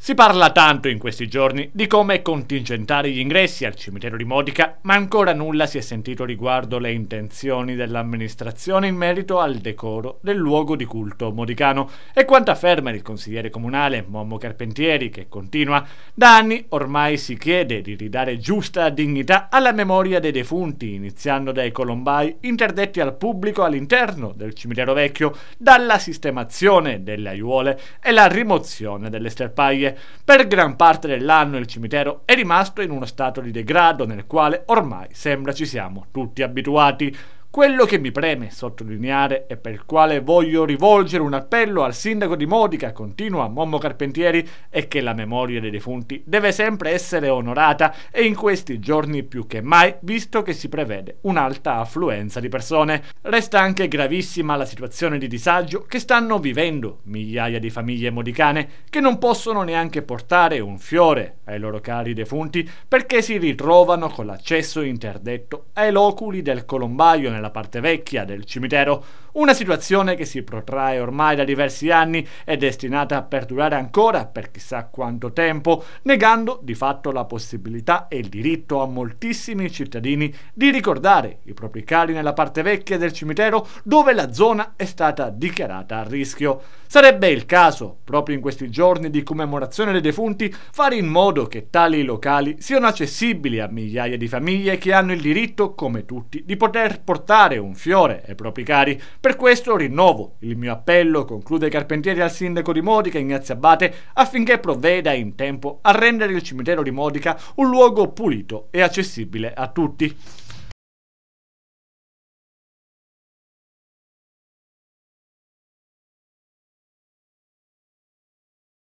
Si parla tanto in questi giorni di come contingentare gli ingressi al cimitero di Modica, ma ancora nulla si è sentito riguardo le intenzioni dell'amministrazione in merito al decoro del luogo di culto modicano e quanto afferma il consigliere comunale Mommo Carpentieri che continua da anni ormai si chiede di ridare giusta dignità alla memoria dei defunti, iniziando dai colombai interdetti al pubblico all'interno del cimitero vecchio, dalla sistemazione delle aiuole e la rimozione delle sterpaie funerariee. Per gran parte dell'anno il cimitero è rimasto in uno stato di degrado nel quale ormai sembra ci siamo tutti abituati. Quello che mi preme sottolineare e per il quale voglio rivolgere un appello al sindaco di Modica, continua Mommo Carpentieri, è che la memoria dei defunti deve sempre essere onorata e in questi giorni più che mai, visto che si prevede un'alta affluenza di persone. Resta anche gravissima la situazione di disagio che stanno vivendo migliaia di famiglie modicane che non possono neanche portare un fiore ai loro cari defunti perché si ritrovano con l'accesso interdetto ai loculi del Colombaio nel nella parte vecchia del cimitero, una situazione che si protrae ormai da diversi anni è destinata a perdurare ancora per chissà quanto tempo, negando di fatto la possibilità e il diritto a moltissimi cittadini di ricordare i propri cari nella parte vecchia del cimitero dove la zona è stata dichiarata a rischio. Sarebbe il caso, proprio in questi giorni di commemorazione dei defunti, fare in modo che tali locali siano accessibili a migliaia di famiglie che hanno il diritto, come tutti, di poter portare portare un fiore ai propri cari. Per questo rinnovo il mio appello, conclude Carpentieri al sindaco di Modica, Ignazio Abate, affinché provveda in tempo a rendere il cimitero di Modica un luogo pulito e accessibile a tutti.